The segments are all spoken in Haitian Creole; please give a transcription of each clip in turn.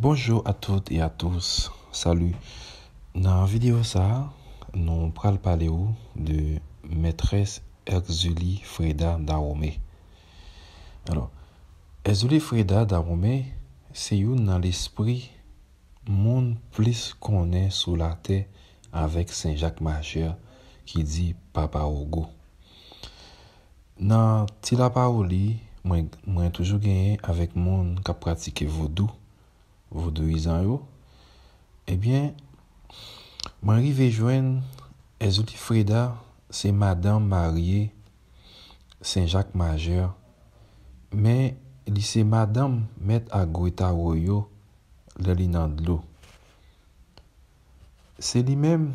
Bonjou a tout e a tous, salu. Nan videyo sa, nou pral pale ou de metres Erzuli Freda Darome. Erzuli Freda Darome se yon nan l'espri moun plis konen sou la te avèk Saint-Jacques-Marcher ki di Papa Ogo. Nan ti la pa ou li, mwen toujou genye avèk moun ka pratike vodou. Vodou izan yo. Ebyen, eh man rivejwen, ezou li freda, se madam marye, sen jak majer, men li se madam met a gwe ta woyo, le li nan dlou. Se li men,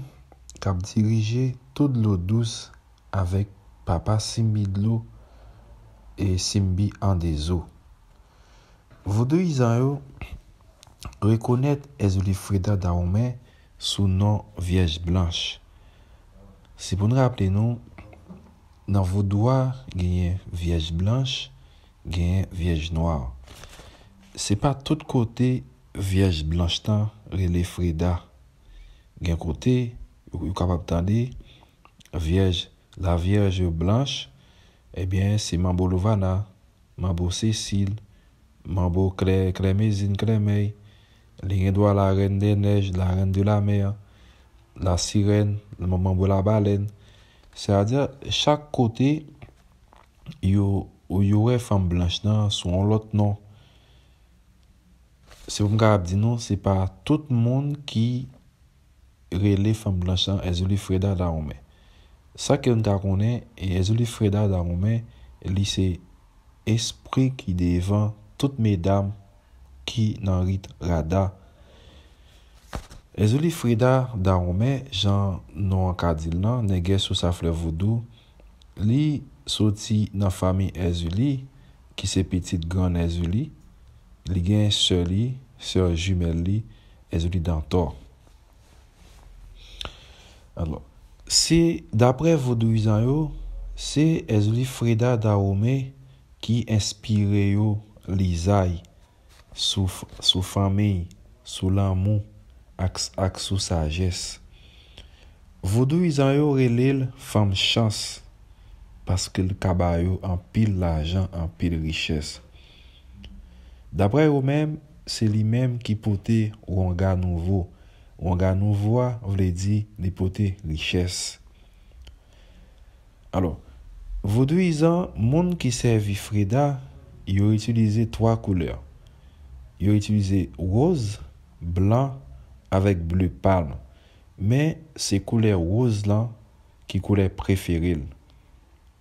kap dirije, tou dlou douz, avek papa simbi dlou, e simbi an de zo. Vodou izan yo, ebyen, rekonet ez ou li freda da oumen sou non viej blanche. Se pou nou rappele nou, nan vou doar genye viej blanche, genye viej noy. Se pa tout kote viej blanche tan li li freda. Gen kote, ou kapap tan de, viej, la viej blanche, ebyen eh se mambou Louvana, mambou Cecil, mambou kreme zin kremey, li redwa la ren de nej, la ren de la mer, la sirene, la mamanbo la balen. Se a diya, chak kote yo yu re fan blanch nan, sou an lot non, nan. Se pou m ka ap di nan, se pa tout moun ki re le fan blanch nan, e zili freda da moun men. Sa ki an ta konen, e zili freda da moun men, li se espre ki devan tout me dam ki nan rit rada. Ezouli Frida Daroume, jan nou akadil nan, negè sou safle voudou, li soti nan fami ezouli, ki se petit gran ezouli, li gen se li, se jume li, ezouli dantor. Se dapre voudou izan yo, se ezouli Frida Daroume, ki inspire yo li zayi. sou famey, sou lanmou, ak sou sages. Vodou izan yo relel fam chans, paske l kaba yo an pil lajan, an pil riches. Dapre yo men, se li men ki pote ronga nouvo. Ronga nouvo, vle di, li pote riches. Alon, vodou izan, moun ki servi freda, yo itilize 3 kouleur. Yo itilize roz, blan, avek ble pal. Men se kouler roz lan ki kouler preferil.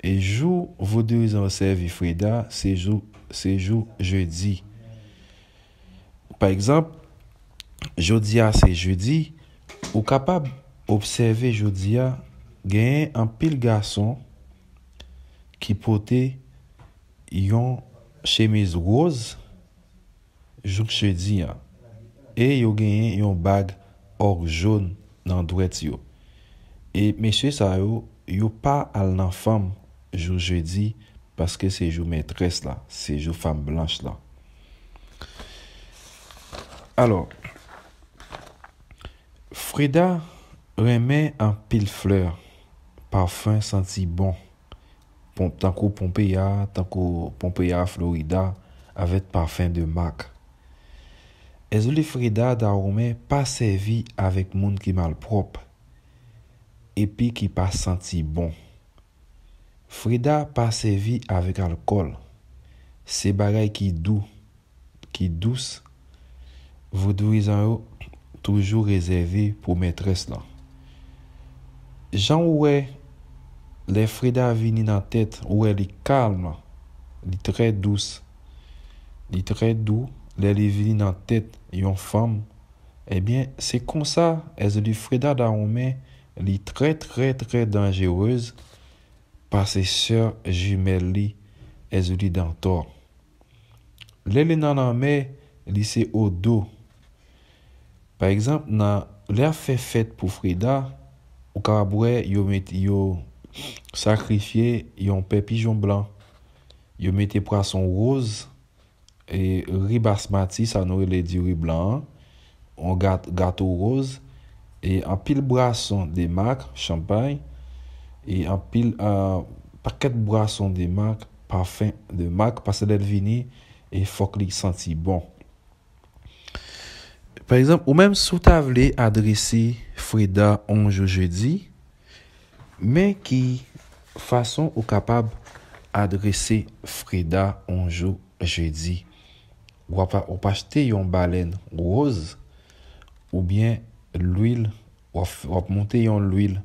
E jou vodou yon servifrida se jou jeudi. Par ekzamp, jodia se jeudi, ou kapab obseve jodia genye an pil gason ki pote yon chemise roz Jouk chedi ya E yo genyen yon bag Or joun nan dwet yo E meshe sa yo Yo pa al nan fam Jouk chedi Paske se jou mentres la Se jou fam blanche la Alors Freda Remen an pil fleur Parfum senti bon Tankou Pompeya Tankou Pompeya Florida Avet parfum de mak Ez ou li Frida daroumen pa sevi avèk moun ki malprop, epi ki pa santi bon. Frida pa sevi avèk alkol. Se bagay ki dou, ki douz, vodvizan yo toujou rezervi pou mètres la. Jan ouwe, le Frida vini nan tèt ouwe li kalm, li tre douz, li tre douz, lè li vini nan tèt yon fam, ebyen, se konsa, e zili Freda nan oumen, li tre tre tre dangereouz, pa se sèr jimè li, e zili dantor. Lè li nan oumen, li se o do. Pa ekzamp, nan lè a fè fèt pou Freda, ou ka abouè, yo met yo sakrifye yon pepijon blan, yo met yo prason rouz, e ri basmati sa nou le diwi blan, an gato roz, e an pil brason de mak, champanj, e an pil paket brason de mak, parfen de mak, pa se lèl vini, e fok li senti bon. Par exemple, ou mèm sou tavelé adresi Freda anjou jeudi, mè ki fason ou kapab adresi Freda anjou jeudi. wap achete yon balen ou oz ou bien l'il wap monte yon l'il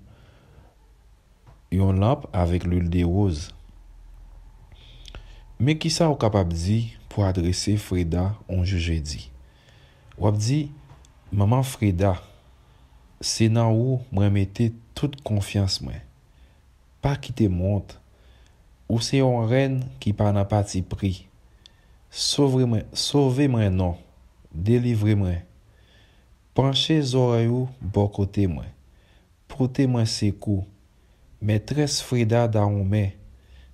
yon lamp avek l'il de oz me ki sa w kapap di pou adrese Freda on juje di wap di, maman Freda se nan ou mwen mette tout konfians mwen pa ki te monte ou se yon ren ki pa nan pati pri Sove mwen nan, Delivre mwen, Panche zora yo bokote mwen, Prote mwen seku, Metres frida dan mwen,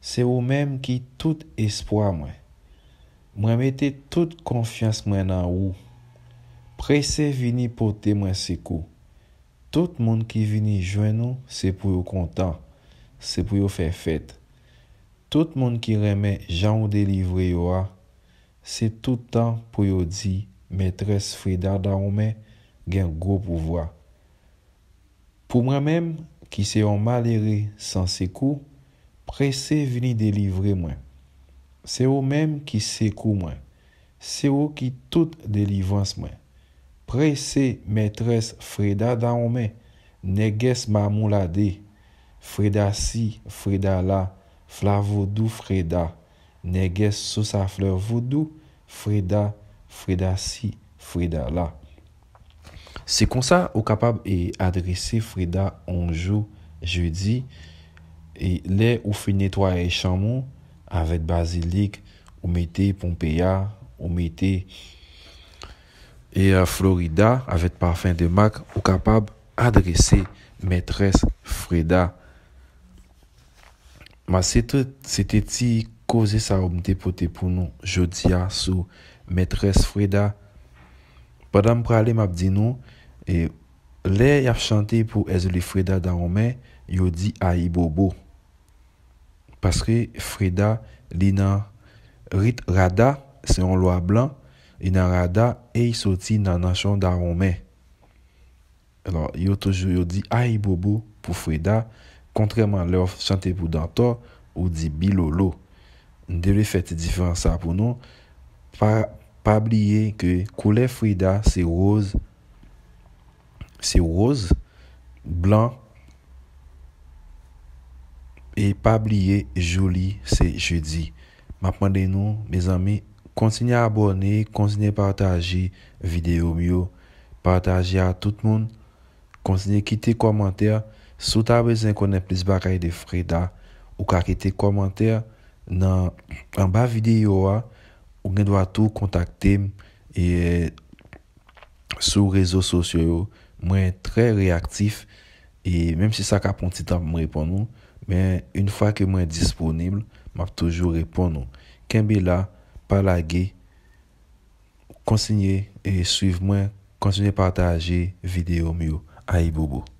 Se ou men ki tout espoa mwen, Mwen mette tout konfians mwen nan ou, Presse vini pote mwen seku, Tout moun ki vini jwen nou, Se pou yo kontan, Se pou yo fe fet, Tout moun ki reme jan ou delivre yo a, Se toutan pou yo di, metres Freda da omen gen gwo pouvoa. Pou mwen men, ki se yo malere san sekou, prese vini delivre mwen. Se yo men ki sekou mwen, se yo ki tout delivrans mwen. Prese metres Freda da omen, neges mamou la de. Freda si, Freda la, flavou dou Freda. Neges sou sa fleur voudou, Freda, Freda si, Freda la. Se konsa ou kapab e adrese Freda onjou, jeudi, e le ou fe netwaye chamon, avet basilik, ou mette Pompeya, ou mette e, Florida, avet parfem de Mac, ou kapab adrese metres Freda. Ma se te ti konpon Ko vze sa rom te pote pou nou? Jotia sou metres Freda. Padam prale map di nou, e le yav chante pou ezli Freda da rome, yo di a i bobo. Paske Freda li nan rit rada, se yon loa blan, li nan rada, e yi soti nan nanshon da rome. Yo di a i bobo pou Freda, kontreman le yav chante pou dantor, ou di bi lo lo. Ndè lè fèt difans sa pou nou. Pa blie kou lè Frida se rose. Se rose. Blan. E pa blie joli se jodi. Ma pandè nou, mè zanmè. Kontinè abone, kontinè patajè videyo myo. Patajè a tout moun. Kontinè kite komantè. Sou ta bezè konè plis bakay de Frida. Ou kakite komantè. Nan, an ba videyo a, ou gen dwa tou kontakte, e, sou rezo sosyo yo, mwen tre reaktif, e menm se sa ka pon titan mwen repon nou, men yon fwa ke mwen disponible, mwen ap toujou repon nou. Ken be la, palage, konsigne, e suive mwen, konsigne pataje videyo myo, aiboubou.